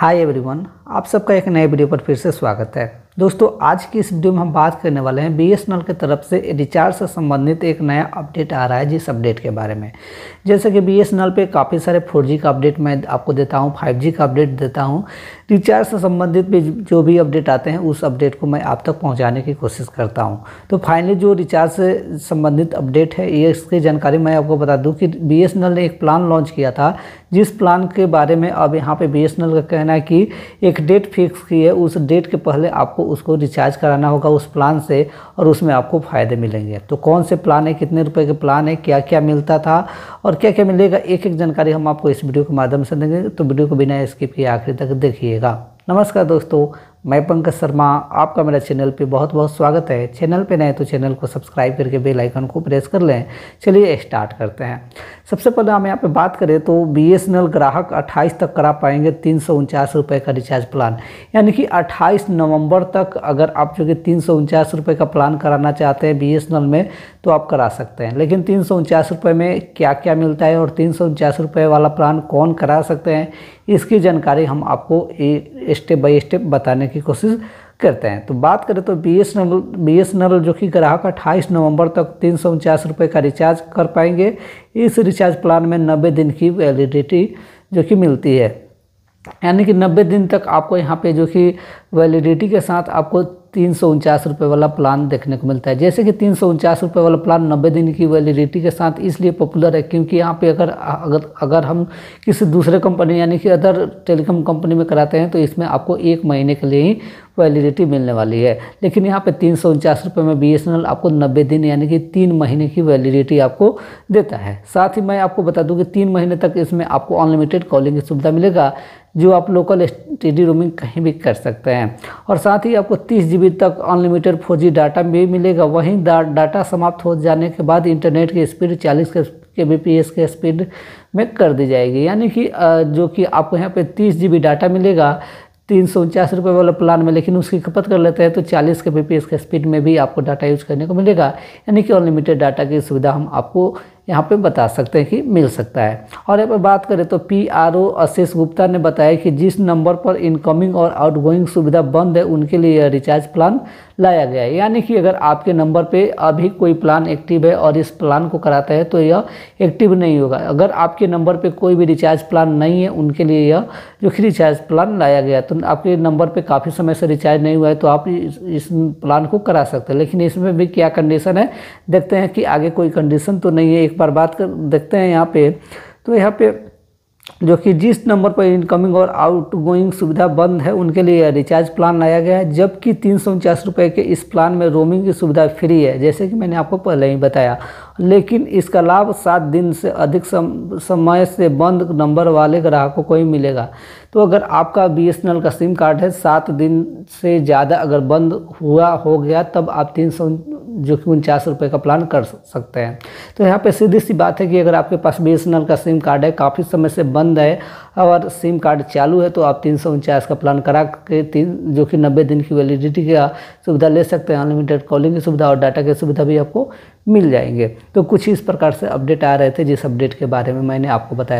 hi everyone आप सबका एक नए वीडियो पर फिर से स्वागत है दोस्तों आज की इस वीडियो में हम बात करने वाले हैं बी के तरफ से रिचार्ज से संबंधित एक नया अपडेट आ रहा है जिस अपडेट के बारे में जैसे कि बी पे काफ़ी सारे 4G का अपडेट मैं आपको देता हूँ 5G का अपडेट देता हूँ रिचार्ज से संबंधित भी जो भी अपडेट आते हैं उस अपडेट को मैं आप तक पहुँचाने की कोशिश करता हूँ तो फाइनली जो रिचार्ज से संबंधित अपडेट है ये इसकी जानकारी मैं आपको बता दूँ कि बी ने एक प्लान लॉन्च किया था जिस प्लान के बारे में अब यहाँ पे बी का कहना है कि एक डेट फिक्स की है उस डेट के पहले आपको उसको रिचार्ज कराना होगा उस प्लान से और उसमें आपको फ़ायदे मिलेंगे तो कौन से प्लान है कितने रुपए के प्लान है क्या क्या मिलता था और क्या क्या मिलेगा एक एक जानकारी हम आपको इस वीडियो के माध्यम से देंगे तो वीडियो को बिना स्किप किए आखिरी तक देखिएगा नमस्कार दोस्तों मैं पंकज शर्मा आपका मेरा चैनल पे बहुत बहुत स्वागत है चैनल पे नए तो चैनल को सब्सक्राइब करके बेल आइकन को प्रेस कर लें चलिए स्टार्ट करते हैं सबसे पहले हम यहाँ पे बात करें तो बीएसएनएल ग्राहक 28 तक करा पाएंगे तीन सौ का रिचार्ज प्लान यानी कि 28 नवंबर तक अगर आप जो कि तीन सौ का प्लान कराना चाहते हैं बी में तो आप करा सकते हैं लेकिन तीन में क्या क्या मिलता है और तीन वाला प्लान कौन करा सकते हैं इसकी जानकारी हम आपको स्टेप बाई स्टेप बताने की कोशिश करते हैं तो बात करें तो B S N B S जो कि ग्राहक अट्ठाईस नवंबर तक तीन सौ उनचास रुपये का रिचार्ज कर पाएंगे इस रिचार्ज प्लान में नब्बे दिन की वैलिडिटी जो कि मिलती है यानी कि नब्बे दिन तक आपको यहाँ पे जो कि वैलिडिटी के साथ आपको तीन सौ उनचास रुपये वाला प्लान देखने को मिलता है जैसे कि तीन सौ उनचास रुपये वाला प्लान नब्बे दिन की वैलिडिटी के साथ इसलिए पॉपुलर है क्योंकि यहाँ पे अगर अगर अगर हम किसी दूसरे कंपनी यानी कि अदर टेलीकॉम कंपनी में कराते हैं तो इसमें आपको एक महीने के लिए ही वैलिडिटी मिलने वाली है लेकिन यहाँ पे तीन सौ उनचास रुपये में बी आपको नब्बे दिन यानी कि तीन महीने की वैलिडिटी आपको देता है साथ ही मैं आपको बता दूँ कि तीन महीने तक इसमें आपको अनलिमिटेड कॉलिंग की सुविधा मिलेगा जो आप लोकल स्टडी रूमिंग कहीं भी कर सकते हैं और साथ ही आपको तीस जी जीबी तक अनलिमिटेड फोर डाटा भी मिलेगा वहीं डाटा समाप्त हो जाने के बाद इंटरनेट की स्पीड चालीस के बी पी एस के स्पीड में कर दी जाएगी यानी कि जो कि आपको यहाँ पर तीस जी बी डाटा मिलेगा तीन सौ उनचास रुपये वाला प्लान में लेकिन उसकी खपत कर लेते हैं तो चालीस के बी पी एस के स्पीड में भी आपको डाटा यूज करने को मिलेगा यानी कि अनलिमिटेड डाटा की सुविधा हम आपको यहाँ पे बता सकते हैं कि मिल सकता है और यहाँ पर बात करें तो पी आर ओ अशेष गुप्ता ने बताया कि जिस नंबर पर इनकमिंग और आउटगोइंग सुविधा बंद है उनके लिए यह रिचार्ज प्लान लाया गया है यानी कि अगर आपके नंबर पे अभी कोई प्लान एक्टिव है और इस प्लान को कराता है तो यह एक्टिव नहीं होगा अगर आपके नंबर पर कोई भी रिचार्ज प्लान नहीं है उनके लिए यह जो रिचार्ज प्लान लाया गया तो आपके नंबर पर काफ़ी समय से रिचार्ज नहीं हुआ है तो आप इस, इस प्लान को करा सकते हैं लेकिन इसमें भी क्या कंडीशन है देखते हैं कि आगे कोई कंडीशन तो नहीं है एक बार बात कर देखते हैं यहाँ पे तो यहाँ पे जो कि जिस नंबर पर इनकमिंग और आउट गोइंग सुविधा बंद है उनके लिए रिचार्ज प्लान लाया गया है जबकि तीन सौ के इस प्लान में रोमिंग की सुविधा फ्री है जैसे कि मैंने आपको पहले ही बताया लेकिन इसका लाभ सात दिन से अधिक समय से बंद नंबर वाले ग्राहकों को ही मिलेगा तो अगर आपका बी का सिम कार्ड है सात दिन से ज़्यादा अगर बंद हुआ हो गया तब आप तीन सौ जो कि उनचास रुपये का प्लान कर सकते हैं तो यहाँ पे सीधी सी बात है कि अगर आपके पास बी का सिम कार्ड है काफ़ी समय से बंद है और सिम कार्ड चालू है तो आप तीन का प्लान करा के तीन जो कि नब्बे दिन की वैलिडिटी का सुविधा ले सकते हैं अनलिमिटेड कॉलिंग की सुविधा और डाटा की सुविधा भी आपको मिल जाएंगे तो कुछ इस प्रकार से अपडेट आ रहे थे जिस अपडेट के बारे में मैंने आपको बताया